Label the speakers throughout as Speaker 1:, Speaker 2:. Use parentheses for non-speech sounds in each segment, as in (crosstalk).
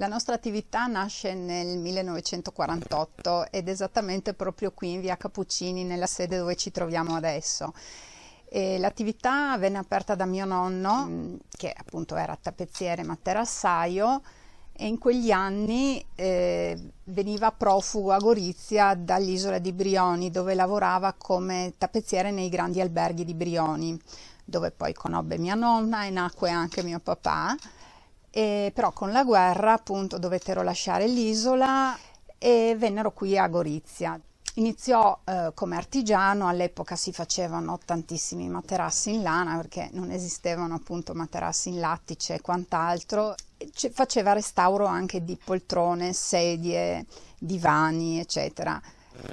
Speaker 1: La nostra attività nasce nel 1948 ed esattamente proprio qui in via Cappuccini, nella sede dove ci troviamo adesso. l'attività venne aperta da mio nonno, mm, che appunto era tappezziere materassaio, e in quegli anni eh, veniva profugo a Gorizia dall'isola di Brioni, dove lavorava come tappezziere nei grandi alberghi di Brioni, dove poi conobbe mia nonna e nacque anche mio papà. E però con la guerra appunto dovettero lasciare l'isola e vennero qui a Gorizia. Iniziò eh, come artigiano, all'epoca si facevano tantissimi materassi in lana perché non esistevano appunto materassi in lattice e quant'altro, C- faceva restauro anche di poltrone, sedie, divani, eccetera.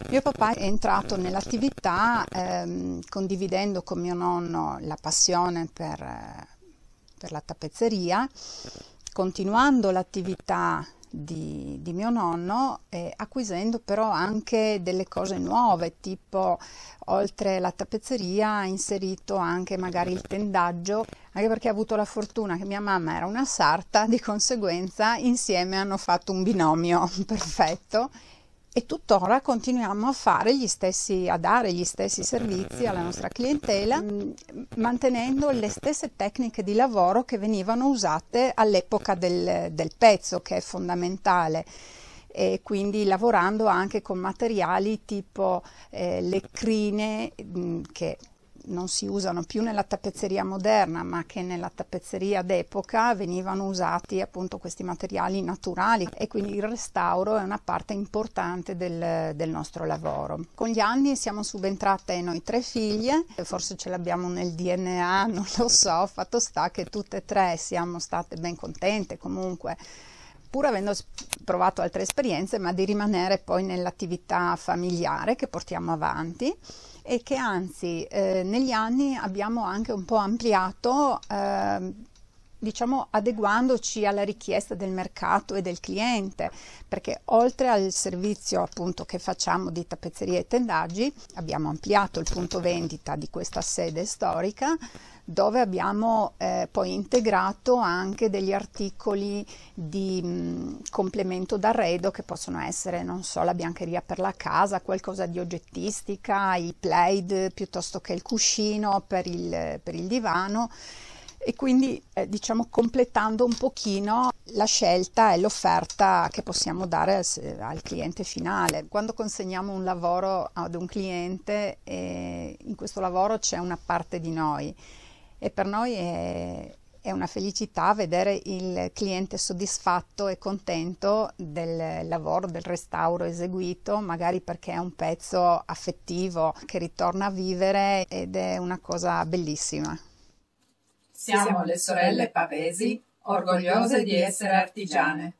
Speaker 1: Mio papà è entrato nell'attività ehm, condividendo con mio nonno la passione per eh, per la tappezzeria, continuando l'attività di, di, mio nonno, eh, acquisendo però anche delle cose nuove, tipo oltre la tappezzeria ha inserito anche magari il tendaggio, anche perché ha avuto la fortuna che mia mamma era una sarta, di conseguenza insieme hanno fatto un binomio (laughs) perfetto e tuttora continuiamo a fare gli stessi, a dare gli stessi servizi alla nostra clientela mm, mantenendo le stesse tecniche di lavoro che venivano usate all'epoca del, del pezzo che è fondamentale e quindi lavorando anche con materiali tipo eh, le crine mm, che non si usano più nella tappezzeria moderna, ma che nella tappezzeria d'epoca venivano usati appunto questi materiali naturali e quindi il restauro è una parte importante del, del nostro lavoro. Con gli anni siamo subentrate noi tre figlie, forse ce l'abbiamo nel DNA, (laughs) non lo so, fatto sta che tutte e tre siamo state ben contente comunque pur avendo provato altre esperienze, ma di rimanere poi nell'attività familiare che portiamo avanti e che anzi eh, negli anni abbiamo anche un po' ampliato eh, diciamo adeguandoci alla richiesta del mercato e del cliente, perché oltre al servizio appunto che facciamo di tappezzeria e tendaggi, abbiamo ampliato il punto vendita di questa sede storica dove abbiamo eh, poi integrato anche degli articoli di mh, mm, complemento d'arredo che possono essere, non so, la biancheria per la casa, qualcosa di oggettistica, i plaid piuttosto che il cuscino per il, per il divano e quindi eh, diciamo completando un pochino la scelta e l'offerta che possiamo dare al, al cliente finale. Quando consegniamo un lavoro ad un cliente, eh, in questo lavoro c'è una parte di noi e per noi è, è una felicità vedere il cliente soddisfatto e contento del lavoro, del restauro eseguito, magari perché è un pezzo affettivo che ritorna a vivere ed è una cosa bellissima. Siamo le sorelle Pavesi, orgogliose di essere artigiane.